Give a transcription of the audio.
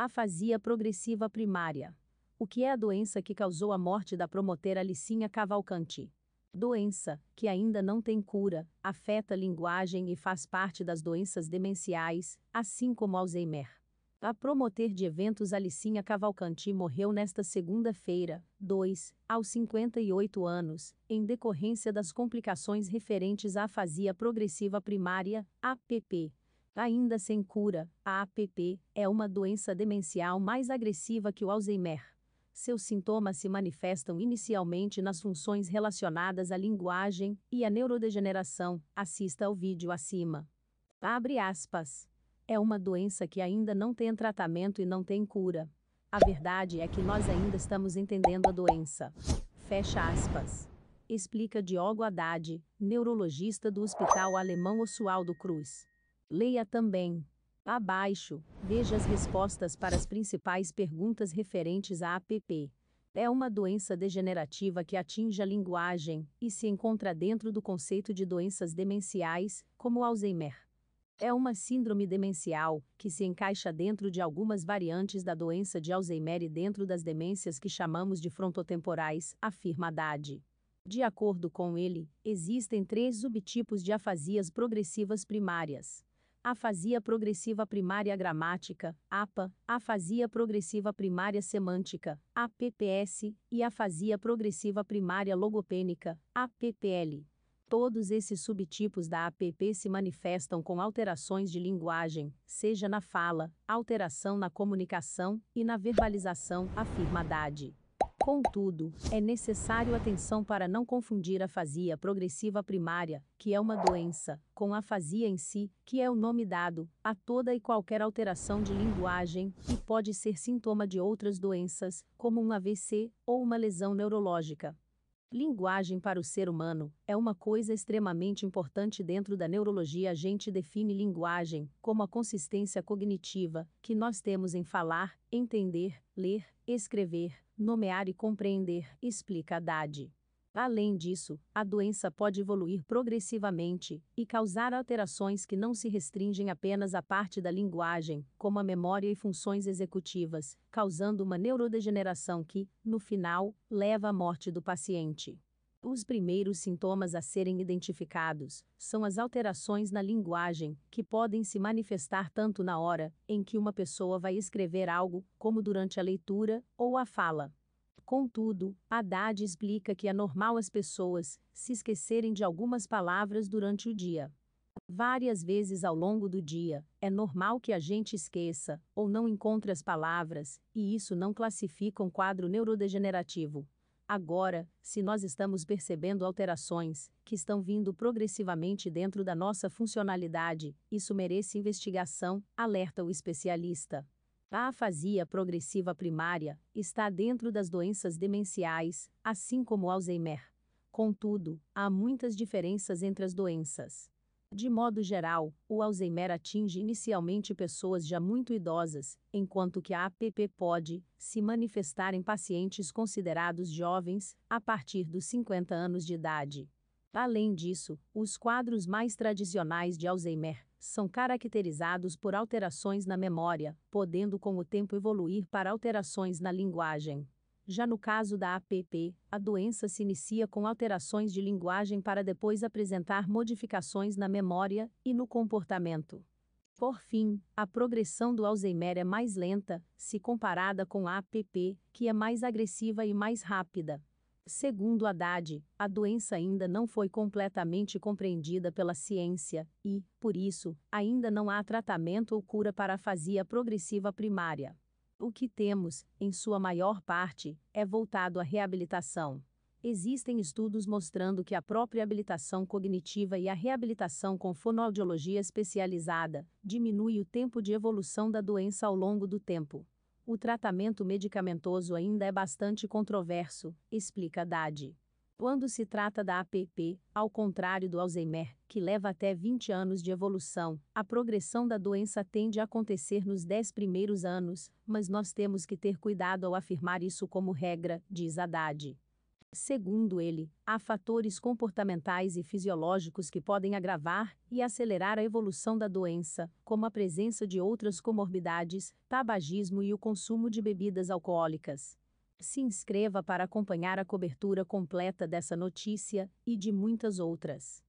Afasia progressiva primária. O que é a doença que causou a morte da promotora Licinha Cavalcanti? Doença, que ainda não tem cura, afeta a linguagem e faz parte das doenças demenciais, assim como Alzheimer. A promotora de eventos Alicinha Cavalcanti morreu nesta segunda-feira, 2, aos 58 anos, em decorrência das complicações referentes à afasia progressiva primária, APP, Ainda sem cura, a APP é uma doença demencial mais agressiva que o Alzheimer. Seus sintomas se manifestam inicialmente nas funções relacionadas à linguagem e à neurodegeneração. Assista ao vídeo acima. Abre aspas. É uma doença que ainda não tem tratamento e não tem cura. A verdade é que nós ainda estamos entendendo a doença. Fecha aspas. Explica Diogo Haddad, neurologista do Hospital Alemão Oswaldo Cruz. Leia também. Abaixo, veja as respostas para as principais perguntas referentes à APP. É uma doença degenerativa que atinge a linguagem e se encontra dentro do conceito de doenças demenciais, como Alzheimer. É uma síndrome demencial que se encaixa dentro de algumas variantes da doença de Alzheimer e dentro das demências que chamamos de frontotemporais, afirma Haddad. De acordo com ele, existem três subtipos de afasias progressivas primárias afasia progressiva primária gramática, APA, afasia progressiva primária semântica, APPS, e afasia progressiva primária logopênica, APPL. Todos esses subtipos da APP se manifestam com alterações de linguagem, seja na fala, alteração na comunicação e na verbalização, afirma Dade. Contudo, é necessário atenção para não confundir a afasia progressiva primária, que é uma doença, com a afasia em si, que é o nome dado a toda e qualquer alteração de linguagem e pode ser sintoma de outras doenças, como um AVC ou uma lesão neurológica. Linguagem para o ser humano é uma coisa extremamente importante dentro da neurologia. A gente define linguagem como a consistência cognitiva que nós temos em falar, entender, ler, escrever, nomear e compreender, explica Dade. Além disso, a doença pode evoluir progressivamente e causar alterações que não se restringem apenas à parte da linguagem, como a memória e funções executivas, causando uma neurodegeneração que, no final, leva à morte do paciente. Os primeiros sintomas a serem identificados são as alterações na linguagem, que podem se manifestar tanto na hora em que uma pessoa vai escrever algo, como durante a leitura ou a fala. Contudo, Haddad explica que é normal as pessoas se esquecerem de algumas palavras durante o dia. Várias vezes ao longo do dia, é normal que a gente esqueça ou não encontre as palavras, e isso não classifica um quadro neurodegenerativo. Agora, se nós estamos percebendo alterações que estão vindo progressivamente dentro da nossa funcionalidade, isso merece investigação, alerta o especialista. A afasia progressiva primária está dentro das doenças demenciais, assim como Alzheimer. Contudo, há muitas diferenças entre as doenças. De modo geral, o Alzheimer atinge inicialmente pessoas já muito idosas, enquanto que a APP pode se manifestar em pacientes considerados jovens, a partir dos 50 anos de idade. Além disso, os quadros mais tradicionais de Alzheimer, são caracterizados por alterações na memória, podendo com o tempo evoluir para alterações na linguagem. Já no caso da APP, a doença se inicia com alterações de linguagem para depois apresentar modificações na memória e no comportamento. Por fim, a progressão do Alzheimer é mais lenta, se comparada com a APP, que é mais agressiva e mais rápida. Segundo Haddad, a doença ainda não foi completamente compreendida pela ciência e, por isso, ainda não há tratamento ou cura para a afasia progressiva primária. O que temos, em sua maior parte, é voltado à reabilitação. Existem estudos mostrando que a própria habilitação cognitiva e a reabilitação com fonoaudiologia especializada diminui o tempo de evolução da doença ao longo do tempo. O tratamento medicamentoso ainda é bastante controverso, explica Dade. Quando se trata da APP, ao contrário do Alzheimer, que leva até 20 anos de evolução, a progressão da doença tende a acontecer nos 10 primeiros anos, mas nós temos que ter cuidado ao afirmar isso como regra, diz Haddad. Segundo ele, há fatores comportamentais e fisiológicos que podem agravar e acelerar a evolução da doença, como a presença de outras comorbidades, tabagismo e o consumo de bebidas alcoólicas. Se inscreva para acompanhar a cobertura completa dessa notícia e de muitas outras.